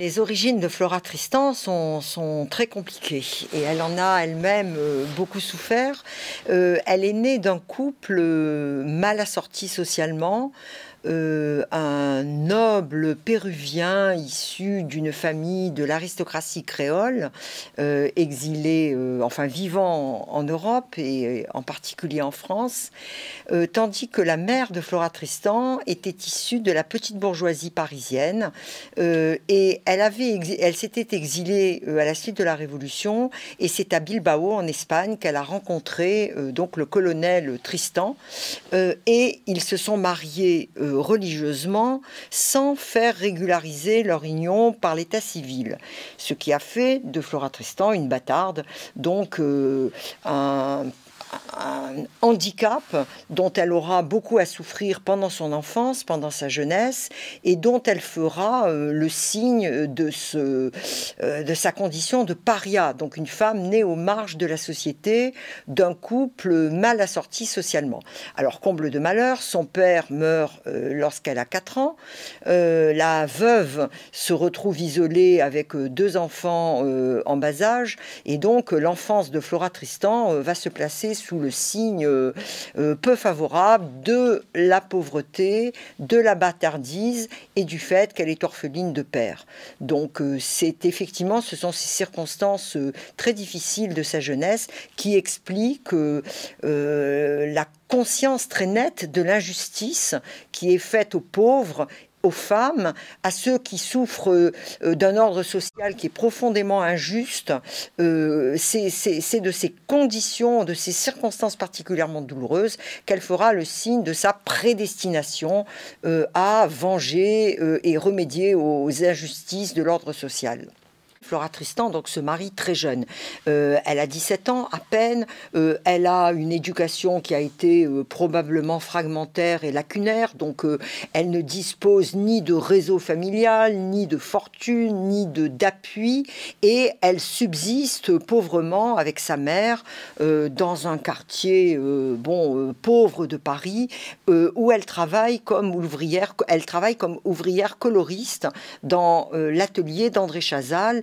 Les origines de Flora Tristan sont, très compliquées et elle en a elle-même euh, beaucoup souffert. Euh, elle est née d'un couple euh, mal assorti socialement, euh, un noble péruvien issu d'une famille de l'aristocratie créole, euh, exilé, euh, enfin vivant en, Europe et, en particulier en France, tandis que la mère de Flora Tristan était issue de la petite bourgeoisie parisienne et elle, avait elle s'était exilée à la suite de la Révolution et c'est à Bilbao en Espagne qu'elle a rencontré donc le colonel Tristan et ils se sont mariés religieusement sans faire régulariser leur union par l'état civil. Ce qui a fait de Flora Tristan une bâtarde, donc euh, un un handicap dont elle aura beaucoup à souffrir pendant son enfance, pendant sa jeunesse, et dont elle fera euh, le signe de, ce, euh, de sa condition de paria, donc une femme née aux marges de la société, d'un couple mal assorti socialement. Alors, comble de malheur, son père meurt euh, lorsqu'elle a 4 ans, la veuve se retrouve isolée avec deux enfants en bas âge, et donc l'enfance de Flora Tristan va se placer sous le signe euh, euh, peu favorable de la pauvreté, de la bâtardise et du fait qu'elle est orpheline de père. Donc euh, c'est effectivement, ce sont ces circonstances très difficiles de sa jeunesse qui expliquent la conscience très nette de l'injustice qui est faite aux pauvres aux femmes, à ceux qui souffrent euh, d'un ordre social qui est profondément injuste, euh, c'est de ces conditions, de ces circonstances particulièrement douloureuses qu'elle fera le signe de sa prédestination euh, à venger et remédier aux injustices de l'ordre social. Flora Tristan donc, se marie très jeune. Euh, elle a 17 ans à peine. Euh, elle a une éducation qui a été euh, probablement fragmentaire et lacunaire. Donc elle ne dispose ni de réseau familial, ni de fortune, ni d'appui. Et elle subsiste pauvrement avec sa mère dans un quartier bon, pauvre de Paris où elle travaille comme ouvrière. Elle travaille comme ouvrière coloriste dans l'atelier d'André Chazal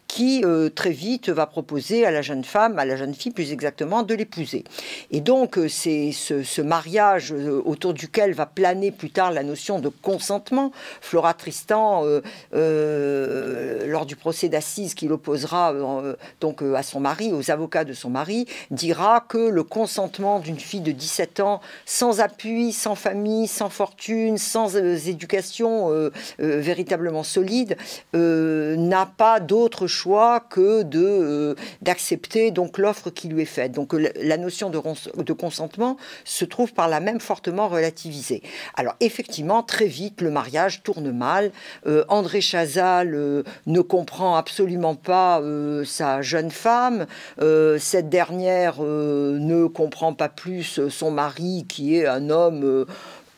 qui euh, très vite va proposer à la jeune femme, à la jeune fille plus exactement, de l'épouser. Et donc euh, c'est ce, mariage euh, autour duquel va planer plus tard la notion de consentement. Flora Tristan, lors du procès d'assises qu'il opposera donc à son mari, aux avocats de son mari, dira que le consentement d'une fille de 17 ans, sans appui, sans famille, sans fortune, sans éducation véritablement solide, n'a pas d'autre chose choix que de euh, d'accepter donc l'offre qui lui est faite. Donc la notion de, de, consentement se trouve par là même fortement relativisée. Alors effectivement, très vite, le mariage tourne mal. Euh, André Chazal euh, ne comprend absolument pas sa jeune femme. cette dernière ne comprend pas plus son mari qui est un homme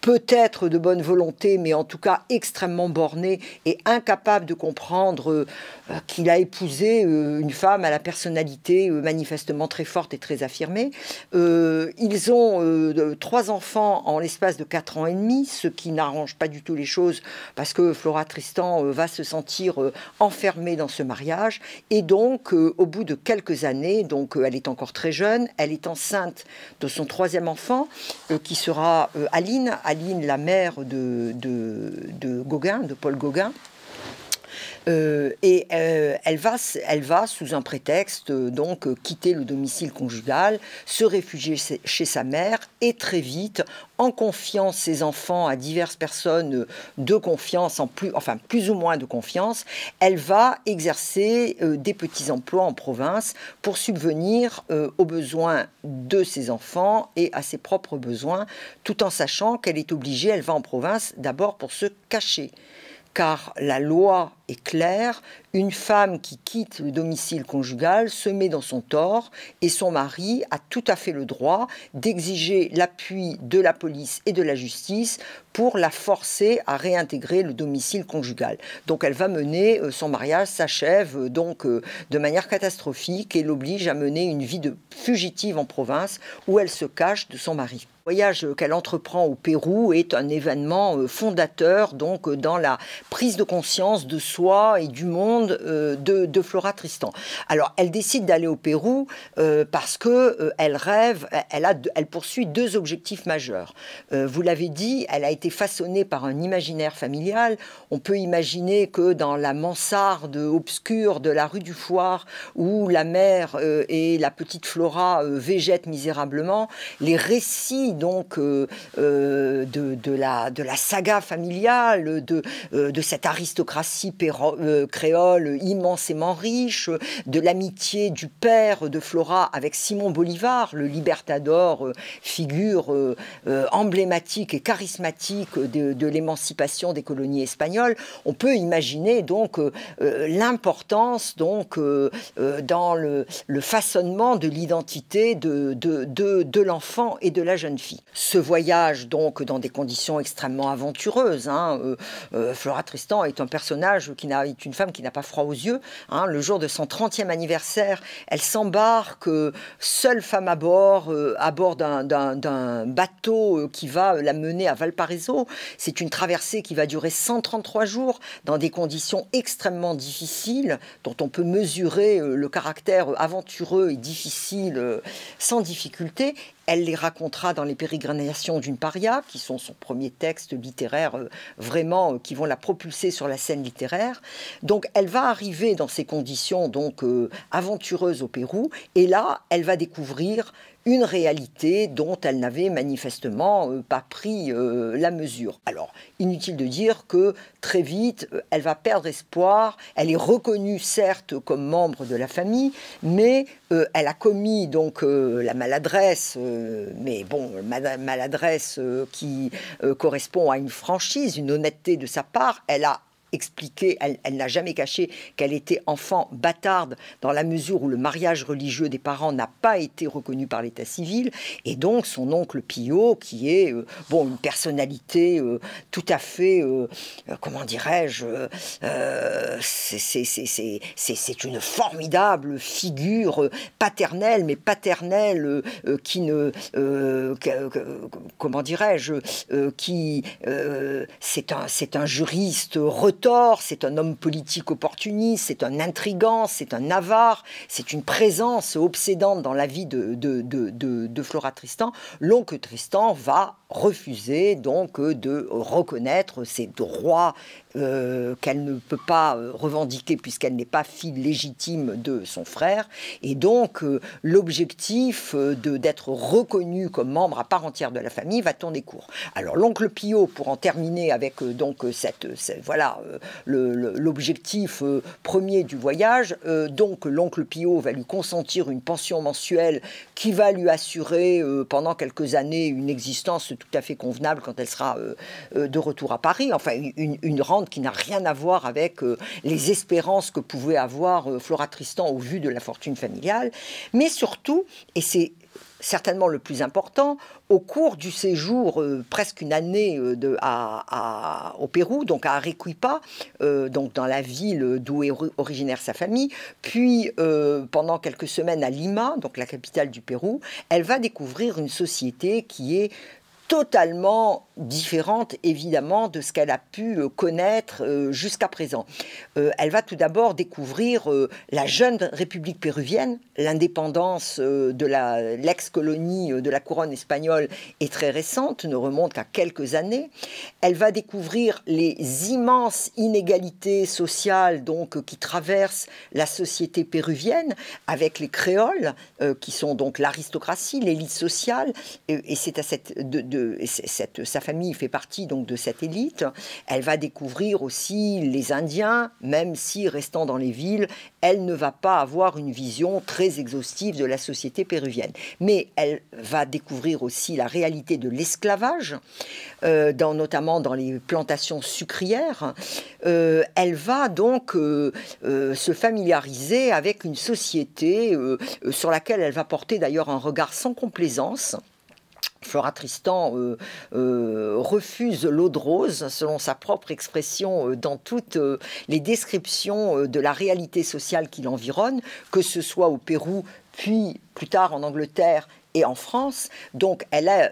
peut-être de bonne volonté, mais en tout cas extrêmement borné et incapable de comprendre euh, euh, qu'il a épousé euh, une femme à la personnalité manifestement très forte et très affirmée. ils ont trois enfants en l'espace de quatre ans et demi, ce qui n'arrange pas du tout les choses parce que Flora Tristan va se sentir enfermée dans ce mariage. Et donc, au bout de quelques années, donc elle est encore très jeune, elle est enceinte de son troisième enfant qui sera Aline. Aline la mère de, de Gauguin, de Paul Gauguin, euh, et euh, elle, va, sous un prétexte, euh, donc quitter le domicile conjugal, se réfugier chez sa mère et très vite, en confiant ses enfants à diverses personnes de confiance, en plus, enfin plus ou moins de confiance, elle va exercer des petits emplois en province pour subvenir aux besoins de ses enfants et à ses propres besoins, tout en sachant qu'elle est obligée, elle va en province d'abord pour se cacher car la loi est claire, une femme qui quitte le domicile conjugal se met dans son tort et son mari a tout à fait le droit d'exiger l'appui de la police et de la justice pour la forcer à réintégrer le domicile conjugal. Donc elle va mener, euh, son mariage s'achève euh, donc euh, de manière catastrophique et l'oblige à mener une vie de fugitive en province où elle se cache de son mari voyage euh, qu'elle entreprend au Pérou est un événement euh, fondateur donc euh, dans la prise de conscience de soi et du monde de, de Flora Tristan. Alors elle décide d'aller au Pérou parce que elle rêve, elle, a, elle poursuit deux objectifs majeurs. vous l'avez dit, elle a été façonnée par un imaginaire familial. On peut imaginer que dans la mansarde obscure de la rue du Foire où la mère et la petite Flora végètent misérablement, les récits donc euh, euh, de, la, de la saga familiale, de, euh, de cette aristocratie créole immensément riche, de l'amitié du père de Flora avec Simon Bolivar, le libertador, figure emblématique et charismatique de, l'émancipation des colonies espagnoles. On peut imaginer donc l'importance donc dans le, façonnement de l'identité de, de l'enfant et de la jeune fille. Ce voyage, donc, dans des conditions extrêmement aventureuses, hein, euh, euh, Flora Tristan est un personnage qui n'a, une femme qui n'a pas froid aux yeux. Hein. le jour de son 30e anniversaire, elle s'embarque, euh, seule femme à bord, à bord d'un bateau qui va la mener à Valparaiso. C'est une traversée qui va durer 133 jours dans des conditions extrêmement difficiles, dont on peut mesurer le caractère aventureux et difficile sans difficulté. Elle les racontera dans les pérégrinations d'une paria, qui sont son premier texte littéraire euh, vraiment, euh, qui vont la propulser sur la scène littéraire. Donc elle va arriver dans ces conditions donc euh, aventureuses au Pérou, et là elle va découvrir une réalité dont elle n'avait manifestement euh, pas pris euh, la mesure. Alors, inutile de dire que très vite, euh, elle va perdre espoir. Elle est reconnue, certes, comme membre de la famille, mais elle a commis donc la maladresse, mais bon, maladresse qui correspond à une franchise, une honnêteté de sa part. Elle a expliqué, elle, n'a jamais caché qu'elle était enfant bâtarde dans la mesure où le mariage religieux des parents n'a pas été reconnu par l'état civil. Et donc son oncle Pio, qui est euh, bon, une personnalité euh, tout à fait, euh, comment dirais-je, c'est une formidable figure paternelle, mais paternelle qui ne, comment dirais-je, qui, c'est un, un juriste c'est un homme politique opportuniste, c'est un intrigant, c'est un avare, c'est une présence obsédante dans la vie de, de, de Flora Tristan. L'oncle Tristan va refusé donc euh, de reconnaître ses droits euh, qu'elle ne peut pas euh, revendiquer puisqu'elle n'est pas fille légitime de son frère. Et donc l'objectif de d'être reconnue comme membre à part entière de la famille va tourner court. Alors l'oncle Pio, pour en terminer avec donc cette, voilà l'objectif premier du voyage, donc l'oncle Pio va lui consentir une pension mensuelle qui va lui assurer pendant quelques années une existence tout à fait convenable quand elle sera euh, euh, de retour à Paris. Enfin, une, rente qui n'a rien à voir avec euh, les espérances que pouvait avoir Flora Tristan au vu de la fortune familiale. Mais surtout, et c'est certainement le plus important, au cours du séjour, presque une année au Pérou, donc à Arequipa, donc dans la ville d'où est originaire sa famille, puis pendant quelques semaines à Lima, donc la capitale du Pérou, elle va découvrir une société qui est totalement différente évidemment de ce qu'elle a pu euh, connaître euh, jusqu'à présent. Euh, elle va tout d'abord découvrir la jeune République péruvienne, l'indépendance de la, l'ex-colonie de la couronne espagnole est très récente, ne remonte qu'à quelques années. Elle va découvrir les immenses inégalités sociales donc qui traversent la société péruvienne avec les créoles qui sont donc l'aristocratie, l'élite sociale et, c'est à cette de, de cette sa famille fait partie donc de cette élite. Elle va découvrir aussi les Indiens, même si restant dans les villes, elle ne va pas avoir une vision très exhaustive de la société péruvienne. Mais elle va découvrir aussi la réalité de l'esclavage, euh, dans, notamment dans les plantations sucrières. Euh, elle va donc euh, se familiariser avec une société sur laquelle elle va porter d'ailleurs un regard sans complaisance. Flora Tristan euh, euh, refuse l'eau de rose, selon sa propre expression, euh, dans toutes les descriptions de la réalité sociale qui l'environne, que ce soit au Pérou, puis plus tard en Angleterre et en France. Donc elle, a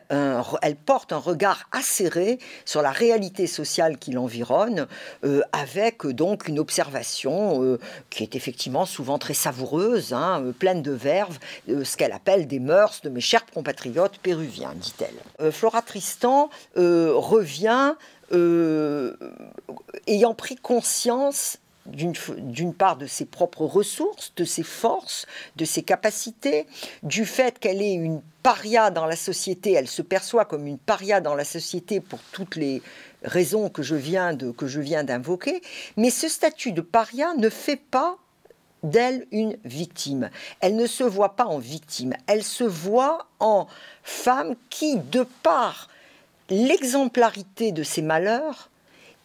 elle porte un regard acéré sur la réalité sociale qui l'environne, euh, avec euh, donc une observation euh, qui est effectivement souvent très savoureuse, hein, pleine de verve, ce qu'elle appelle des mœurs de mes chers compatriotes péruviens, dit-elle. Flora Tristan revient ayant pris conscience d'une part de ses propres ressources, de ses forces, de ses capacités, du fait qu'elle est une paria dans la société, elle se perçoit comme une paria dans la société pour toutes les raisons que je viens que je viens d'invoquer, mais ce statut de paria ne fait pas d'elle une victime. Elle ne se voit pas en victime, elle se voit en femme qui, de par l'exemplarité de ses malheurs,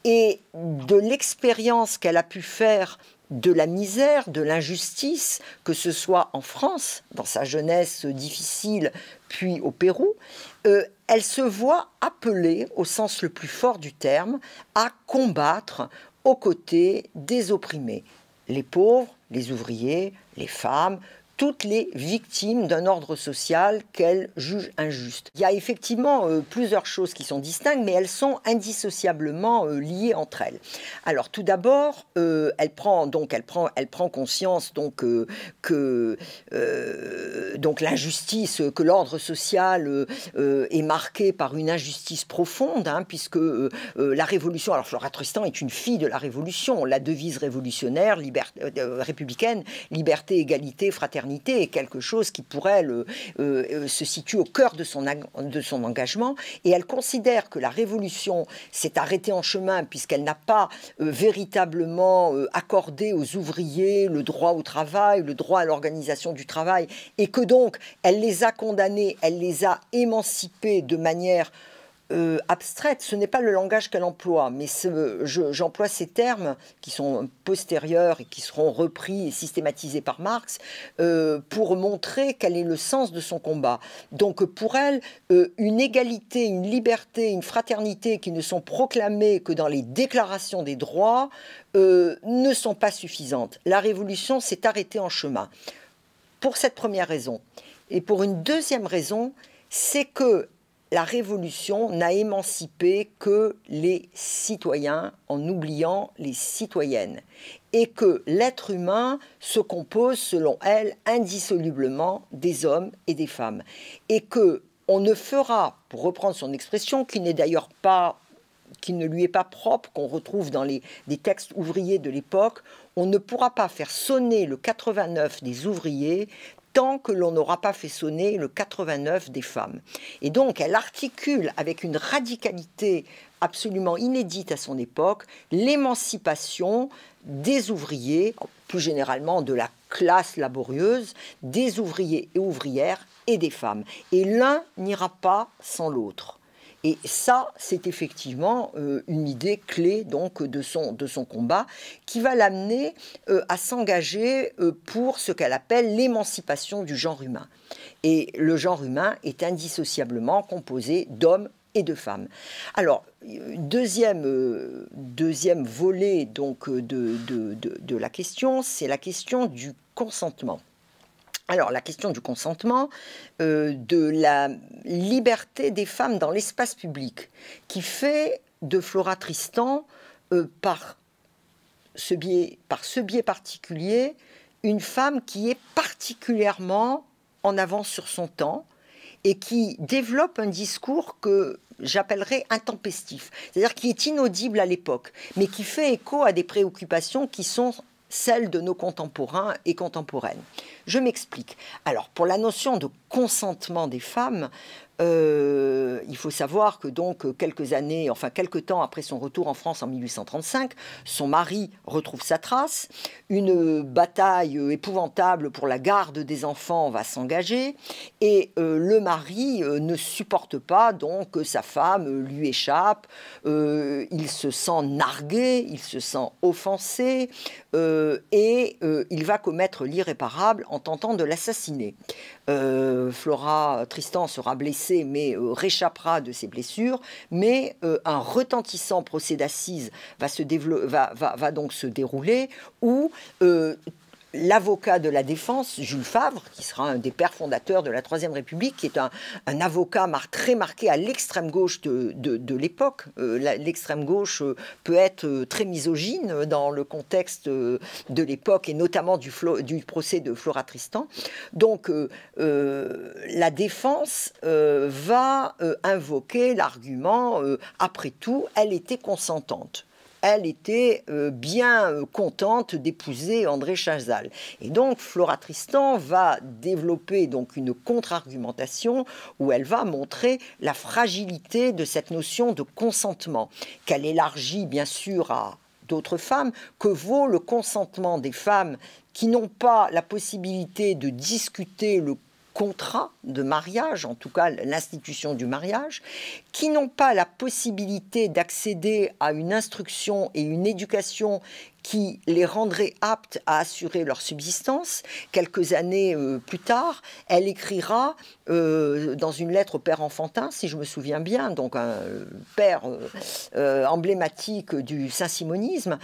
et de l'expérience qu'elle a pu faire de la misère, de l'injustice, que ce soit en France, dans sa jeunesse difficile, puis au Pérou, euh, elle se voit appelée, au sens le plus fort du terme, à combattre aux côtés des opprimés, les pauvres, les ouvriers, les femmes, toutes les victimes d'un ordre social qu'elle juge injuste. Il y a effectivement euh, plusieurs choses qui sont distinctes, mais elles sont indissociablement euh, liées entre elles. Alors tout d'abord, euh, elle prend donc elle prend elle prend conscience donc que donc l'injustice que l'ordre social est marqué par une injustice profonde, hein, puisque la révolution. Alors Flora Tristan est une fille de la révolution. La devise révolutionnaire, liberté, républicaine, liberté, égalité, fraternité est quelque chose qui, pourrait elle, euh, euh, se situe au cœur de son, de son engagement. Et elle considère que la révolution s'est arrêtée en chemin puisqu'elle n'a pas euh, véritablement accordé aux ouvriers le droit au travail, le droit à l'organisation du travail, et que donc elle les a condamnés, elle les a émancipés de manière euh, abstraite. Ce n'est pas le langage qu'elle emploie, mais j'emploie ces termes qui sont postérieurs et qui seront repris et systématisés par Marx euh, pour montrer quel est le sens de son combat. Donc pour elle, euh, une égalité, une liberté, une fraternité qui ne sont proclamées que dans les déclarations des droits ne sont pas suffisantes. La révolution s'est arrêtée en chemin. Pour cette première raison. Et pour une deuxième raison, c'est que la Révolution n'a émancipé que les citoyens en oubliant les citoyennes et que l'être humain se compose, selon elle, indissolublement des hommes et des femmes et que on ne fera, pour reprendre son expression, qui n'est d'ailleurs pas qui ne lui est pas propre, qu'on retrouve dans les, textes ouvriers de l'époque, on ne pourra pas faire sonner le 89 des ouvriers tant que l'on n'aura pas fait sonner le 89 des femmes. Et donc, elle articule avec une radicalité absolument inédite à son époque l'émancipation des ouvriers, plus généralement de la classe laborieuse, des ouvriers et ouvrières et des femmes. Et l'un n'ira pas sans l'autre. Et ça, c'est effectivement euh, une idée clé donc de son, combat qui va l'amener euh, à s'engager euh, pour ce qu'elle appelle l'émancipation du genre humain. Et le genre humain est indissociablement composé d'hommes et de femmes. Alors, deuxième, volet donc de la question, c'est la question du consentement. Alors la question du consentement, euh, de la liberté des femmes dans l'espace public, qui fait de Flora Tristan, euh, par, ce biais, par ce biais particulier, une femme qui est particulièrement en avance sur son temps et qui développe un discours que j'appellerais intempestif, c'est-à-dire qui est inaudible à l'époque, mais qui fait écho à des préoccupations qui sont celles de nos contemporains et contemporaines. Je m'explique. Alors, pour la notion de consentement des femmes, euh, il faut savoir que donc euh, quelques années, enfin quelques temps après son retour en France en 1835, son mari retrouve sa trace. Une bataille épouvantable pour la garde des enfants va s'engager et euh, le mari ne supporte pas donc que sa femme lui échappe. il se sent nargué, il se sent offensé et il va commettre l'irréparable tentant de l'assassiner. Euh, Flora Tristan sera blessée mais euh, réchappera de ses blessures, mais euh, un retentissant procès d'assises va, va, va, va, donc se dérouler où l'avocat de la défense, Jules Favre, qui sera un des pères fondateurs de la Troisième République, qui est un, avocat très marqué à l'extrême gauche de, l'époque. Euh, l'extrême gauche euh, peut être euh, très misogyne dans le contexte de l'époque et notamment du, procès de Flora Tristan. Donc la défense va invoquer l'argument, après tout, elle était consentante elle était euh, bien euh, contente d'épouser André Chazal. Et donc Flora Tristan va développer donc une contre-argumentation où elle va montrer la fragilité de cette notion de consentement, qu'elle élargit bien sûr à d'autres femmes, que vaut le consentement des femmes qui n'ont pas la possibilité de discuter le contrat de mariage, en tout cas l'institution du mariage, qui n'ont pas la possibilité d'accéder à une instruction et une éducation qui les rendrait aptes à assurer leur subsistance. Quelques années euh, plus tard, elle écrira euh, dans une lettre au père enfantin, si je me souviens bien, donc un euh, père emblématique du saint-simonisme,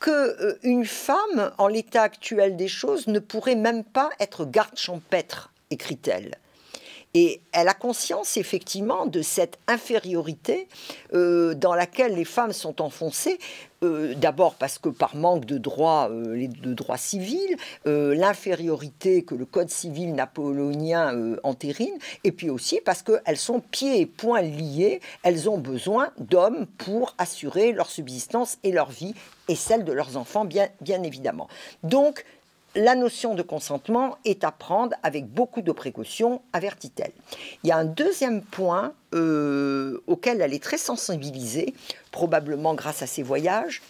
qu'une euh, femme, en l'état actuel des choses, ne pourrait même pas être garde champêtre, écrit-elle. Et elle a conscience effectivement de cette infériorité euh, dans laquelle les femmes sont enfoncées. Euh, d'abord parce que par manque de droits, euh, de droits civils, l'infériorité que le code civil napoléonien entérine, et puis aussi parce qu'elles sont pieds et poings liés, elles ont besoin d'hommes pour assurer leur subsistance et leur vie, et celle de leurs enfants bien, bien évidemment. Donc la notion de consentement est à prendre avec beaucoup de précautions, avertit-elle. Il y a un deuxième point euh, auquel elle est très sensibilisée, probablement grâce à ses voyages,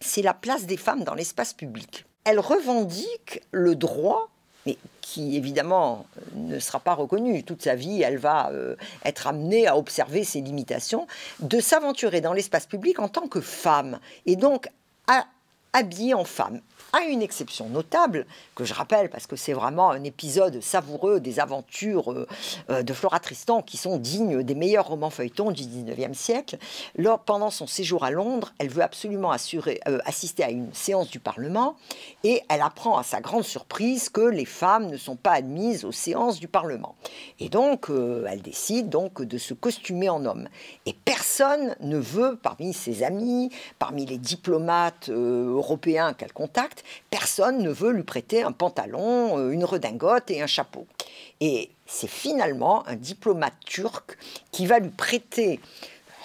c'est la place des femmes dans l'espace public. Elle revendique le droit mais qui évidemment ne sera pas reconnu Toute sa vie, elle va euh, être amenée à observer ses limitations, de s'aventurer dans l'espace public en tant que femme, et donc à, habillée en femme à une exception notable, que je rappelle parce que c'est vraiment un épisode savoureux des aventures euh, euh, de Flora Tristan qui sont dignes des meilleurs romans feuilletons du 19e siècle. Lors, pendant son séjour à Londres, elle veut absolument assurer, euh, assister à une séance du Parlement et elle apprend à sa grande surprise que les femmes ne sont pas admises aux séances du Parlement. Et donc, elle décide donc de se costumer en homme. Et personne ne veut, parmi ses amis, parmi les diplomates européens qu'elle contacte, Personne ne veut lui prêter un pantalon, euh, une redingote et un chapeau. Et c'est finalement un diplomate turc qui va lui prêter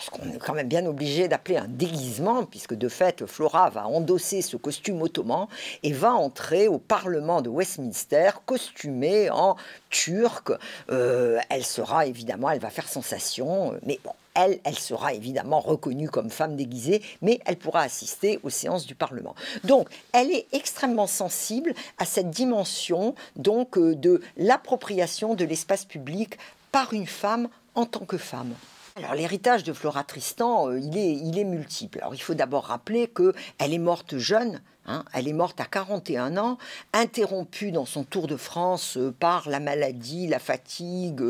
ce qu'on est quand même bien obligé d'appeler un déguisement, puisque de fait, Flora va endosser ce costume ottoman et va entrer au Parlement de Westminster costumée en turc. Euh, elle sera évidemment, elle va faire sensation, euh, mais elle, elle sera évidemment reconnue comme femme déguisée, mais elle pourra assister aux séances du Parlement. Donc, elle est extrêmement sensible à cette dimension donc euh, de l'appropriation de l'espace public par une femme en tant que femme. Alors l'héritage de Flora Tristan, euh, il, est, multiple. il faut d'abord rappeler qu'elle est morte jeune, hein, elle est morte à 41 ans, interrompue dans son tour de France euh, par la maladie, la fatigue,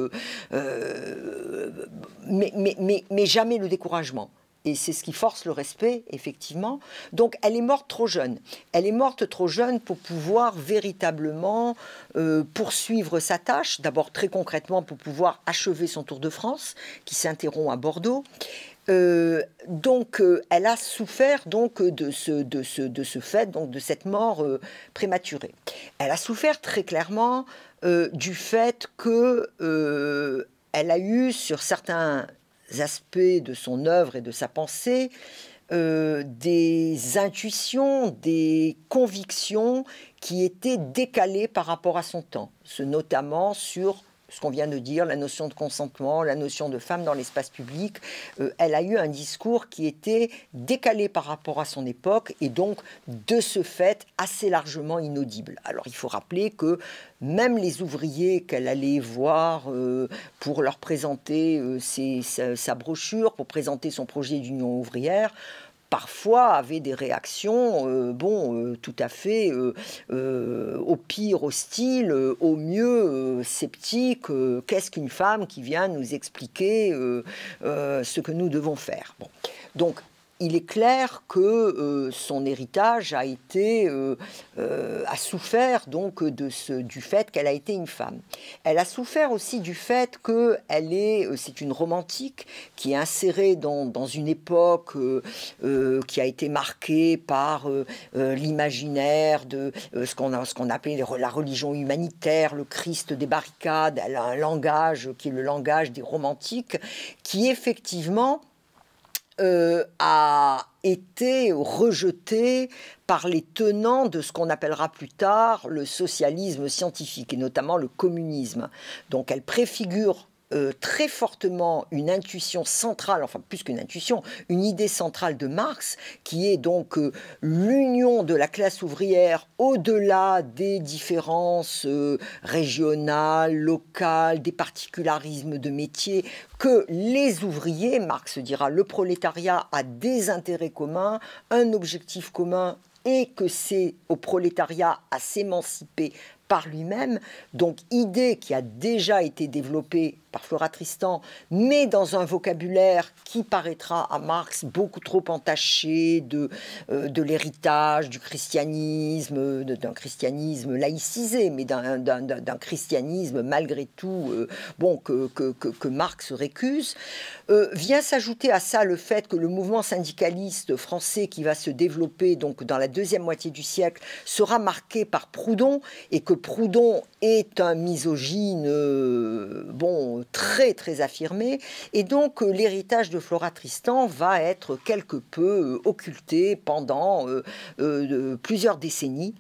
euh, mais jamais le découragement et c'est ce qui force le respect, effectivement. Donc elle est morte trop jeune. Elle est morte trop jeune pour pouvoir véritablement euh, poursuivre sa tâche, d'abord très concrètement pour pouvoir achever son Tour de France, qui s'interrompt à Bordeaux. Euh, donc, euh, elle a souffert donc de ce, de de ce fait, donc de cette mort prématurée. Elle a souffert très clairement du fait que elle a eu sur certains aspects de son œuvre et de sa pensée, euh, des intuitions, des convictions qui étaient décalées par rapport à son temps, ce, notamment sur ce qu'on vient de dire, la notion de consentement, la notion de femme dans l'espace public, euh, elle a eu un discours qui était décalé par rapport à son époque et donc de ce fait assez largement inaudible. Alors il faut rappeler que même les ouvriers qu'elle allait voir euh, pour leur présenter euh, sa brochure, pour présenter son projet d'union ouvrière, parfois avaient des réactions, euh, bon, euh, tout à fait, euh, au pire hostile, au mieux sceptique. Qu'est-ce qu'une femme qui vient nous expliquer ce que nous devons faire bon. Donc, il est clair que euh, son héritage a été euh, euh, souffert donc de ce, du fait qu'elle a été une femme. Elle a souffert aussi du fait que elle est c'est une romantique qui est insérée dans, une époque qui a été marquée par l'imaginaire de ce qu'on a ce qu'on appelait la religion humanitaire, le Christ des barricades. Elle un langage qui est le langage des romantiques qui effectivement euh, a été rejetée par les tenants de ce qu'on appellera plus tard le socialisme scientifique et notamment le communisme. Donc elle préfigure euh, très fortement une intuition centrale, enfin plus qu'une intuition, une idée centrale de Marx, qui est donc euh, l'union de la classe ouvrière au-delà des différences euh, régionales, locales, des particularismes de métier, que les ouvriers, Marx dira, le prolétariat a des intérêts communs, un objectif commun et que c'est au prolétariat à s'émanciper par lui-même. Donc idée qui a déjà été développée par Flora Tristan, mais dans un vocabulaire qui paraîtra à Marx beaucoup trop entaché de, euh, de l'héritage du christianisme, d'un christianisme laïcisé, mais d'un christianisme malgré tout euh, bon, que, que, que, Marx récuse, euh, vient s'ajouter à ça le fait que le mouvement syndicaliste français qui va se développer donc dans la deuxième moitié du siècle sera marqué par Proudhon et que Proudhon est un misogyne bon très très affirmé, Et donc euh, l'héritage de Flora Tristan va être quelque peu euh, occulté pendant euh, plusieurs décennies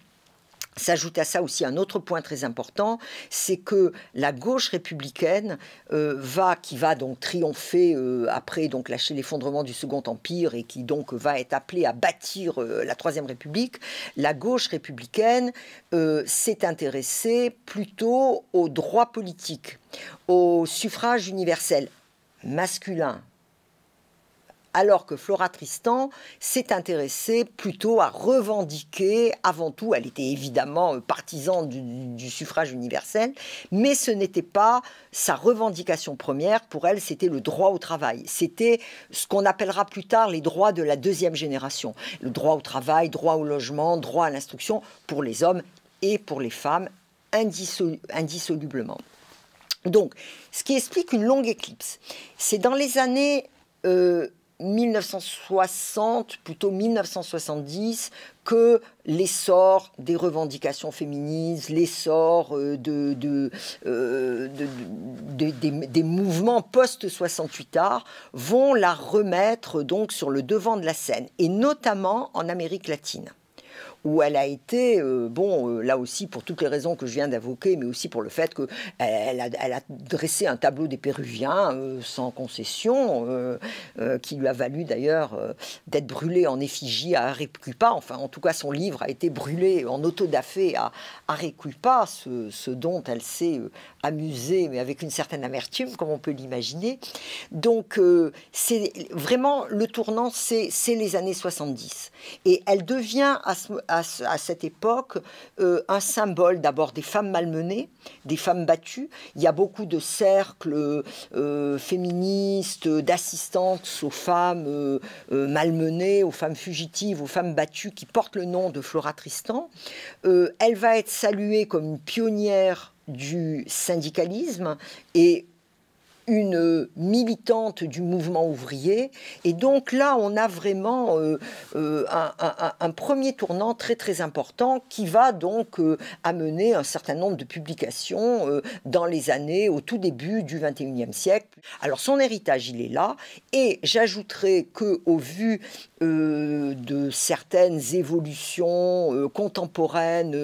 S'ajoute à ça aussi un autre point très important, c'est que la gauche républicaine euh, va, qui va donc triompher euh, après donc lâcher l'effondrement du Second Empire et qui donc va être appelée à bâtir euh, la Troisième République, la gauche républicaine s'est intéressée plutôt aux droits politiques, au suffrage universel masculin, alors que Flora Tristan s'est intéressée plutôt à revendiquer, avant tout, elle était évidemment euh, partisane du, suffrage universel, mais ce n'était pas sa revendication première, pour elle c'était le droit au travail, c'était ce qu'on appellera plus tard les droits de la deuxième génération, le droit au travail, droit au logement, droit à l'instruction pour les hommes et pour les femmes indissolublement. Donc, ce qui explique une longue éclipse, c'est dans les années... Euh, 1960, plutôt 1970, que l'essor des revendications féministes, l'essor euh, euh, des, mouvements post-68 art vont la remettre donc sur le devant de la scène, et notamment en Amérique latine où elle a été, euh, bon, euh, là aussi pour toutes les raisons que je viens d'invoquer, mais aussi pour le fait qu'elle euh, elle a, dressé un tableau des Péruviens sans concession, qui lui a valu d'ailleurs d'être brûlée en effigie à Arequipa. Enfin, en tout cas, son livre a été brûlé en autodafé à Arequipa, ce, dont elle s'est amusée, mais avec une certaine amertume, comme on peut l'imaginer. Donc, c'est vraiment le tournant, c'est les années 70. Et elle devient à ce, à, cette époque euh, un symbole d'abord des femmes malmenées, des femmes battues. Il y a beaucoup de cercles euh, féministes, d'assistantes aux femmes euh, malmenées, aux femmes fugitives, aux femmes battues qui portent le nom de Flora Tristan. elle va être saluée comme une pionnière du syndicalisme et une militante du mouvement ouvrier. Et donc là, on a vraiment euh, euh, un, premier tournant très très important qui va donc euh, amener un certain nombre de publications dans les années, au tout début du 21e siècle. Alors son héritage, il est là. Et j'ajouterai que au vu euh, de certaines évolutions euh, contemporaines,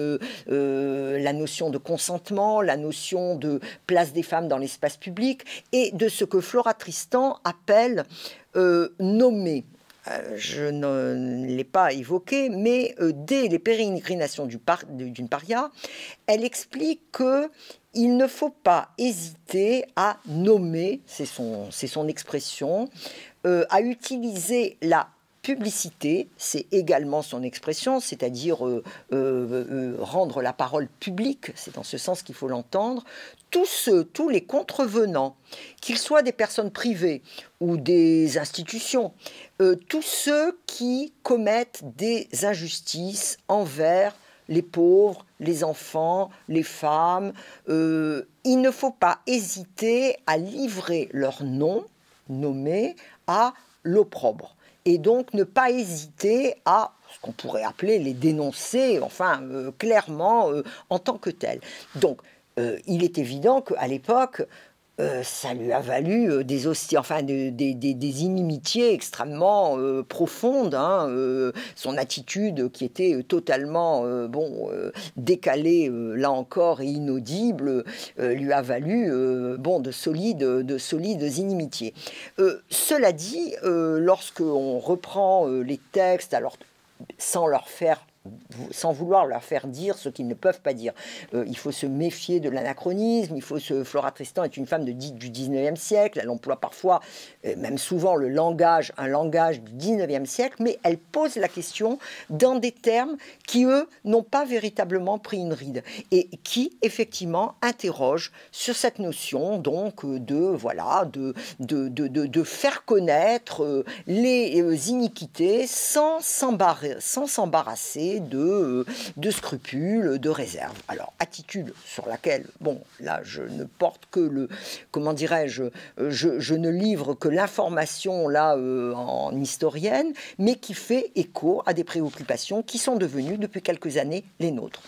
euh, la notion de consentement, la notion de place des femmes dans l'espace public, et de ce que Flora Tristan appelle nommer je ne l'ai pas évoqué, mais dès les pérégrinations d'une paria, elle explique que il ne faut pas hésiter à nommer, c'est son, son, expression, à utiliser la publicité, c'est également son expression, c'est-à-dire euh, euh, euh, rendre la parole publique, c'est dans ce sens qu'il faut l'entendre, tous ceux, tous les contrevenants, qu'ils soient des personnes privées ou des institutions, tous ceux qui commettent des injustices envers les pauvres, les enfants, les femmes, il ne faut pas hésiter à livrer leur nom nommé à l'opprobre et donc ne pas hésiter à ce qu'on pourrait appeler les dénoncer, enfin euh, clairement euh, en tant que tel. Donc, euh, il est évident qu'à l'époque, euh, ça lui a valu euh, des, enfin, des, inimitiés extrêmement euh, profondes. Hein, son attitude qui était totalement bon, décalée, là encore, et inaudible, lui a valu bon, de, solides, de solides inimitiés. cela dit, lorsque lorsqu'on reprend les textes, alors sans leur faire sans vouloir leur faire dire ce qu'ils ne peuvent pas dire. Euh, il faut se méfier de l'anachronisme, il faut se... Flora Tristan est une femme de, du 19e siècle, elle emploie parfois, euh, même souvent, le langage, un langage du 19e siècle, mais elle pose la question dans des termes qui, eux, n'ont pas véritablement pris une ride et qui, effectivement, interrogent sur cette notion, donc, de, voilà, de, de, de, de faire connaître euh, les iniquités sans s'embarrasser euh, de, scrupules, de réserves. Alors, attitude sur laquelle, bon, là, je ne porte que le, comment dirais-je, euh, je, ne livre que l'information, là, euh, en historienne, mais qui fait écho à des préoccupations qui sont devenues, depuis quelques années, les nôtres.